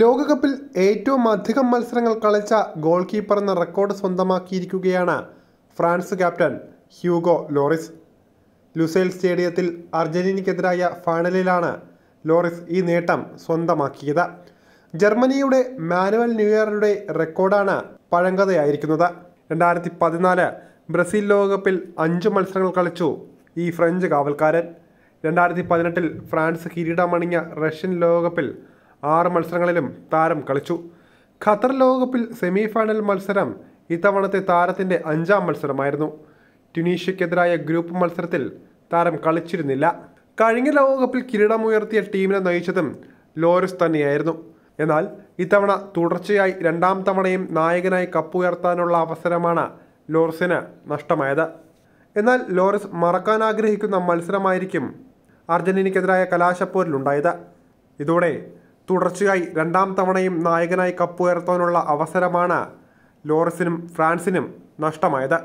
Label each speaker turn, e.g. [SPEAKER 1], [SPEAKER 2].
[SPEAKER 1] ലോകകപ്പിൽ ഏറ്റവും അധികം മത്സരങ്ങൾ കളിച്ച ഗോൾ കീപ്പർ എന്ന റെക്കോർഡ് സ്വന്തമാക്കിയിരിക്കുകയാണ് France captain Hugo Lloris Lusail സ്റ്റേഡിയത്തിൽ അർജന്റീനയ്ക്കെതിരായ ഫൈനലിലാണ് ലോറിസ് ഈ നേട്ടം സ്വന്തമാക്കിയത് ജർമ്മനിയുടെ മാനുവൽ ന്യൂയറുടെ റെക്കോർഡാണ് പഴങ്കഥയായിരിക്കുന്നത് രണ്ടായിരത്തി പതിനാല് ബ്രസീൽ ലോകകപ്പിൽ അഞ്ച് മത്സരങ്ങൾ കളിച്ചു ഈ ഫ്രഞ്ച് കാവൽക്കാരൻ രണ്ടായിരത്തി പതിനെട്ടിൽ ഫ്രാൻസ് കിരീടമണിഞ്ഞ റഷ്യൻ ലോകകപ്പിൽ ആറ് മത്സരങ്ങളിലും താരം കളിച്ചു ഖത്തർ ലോകകപ്പിൽ സെമിഫൈനൽ മത്സരം ഇത്തവണത്തെ താരത്തിൻ്റെ അഞ്ചാം മത്സരമായിരുന്നു ടുനീഷ്യക്കെതിരായ ഗ്രൂപ്പ് മത്സരത്തിൽ താരം കളിച്ചിരുന്നില്ല കഴിഞ്ഞ ലോകകപ്പിൽ കിരീടമുയർത്തിയ ടീമിനെ നയിച്ചതും ലോറിസ് തന്നെയായിരുന്നു എന്നാൽ ഇത്തവണ തുടർച്ചയായി രണ്ടാം തവണയും നായകനായി കപ്പുയർത്താനുള്ള അവസരമാണ് ലോറിസിന് നഷ്ടമായത് എന്നാൽ ലോറിസ് മറക്കാൻ ആഗ്രഹിക്കുന്ന മത്സരമായിരിക്കും അർജന്റീനയ്ക്കെതിരായ കലാശപ്പോരിലുണ്ടായത് ഇതോടെ തുടർച്ചയായി രണ്ടാം തവണയും നായകനായി കപ്പുയർത്താനുള്ള അവസരമാണ് ലോറസിനും ഫ്രാൻസിനും നഷ്ടമായത്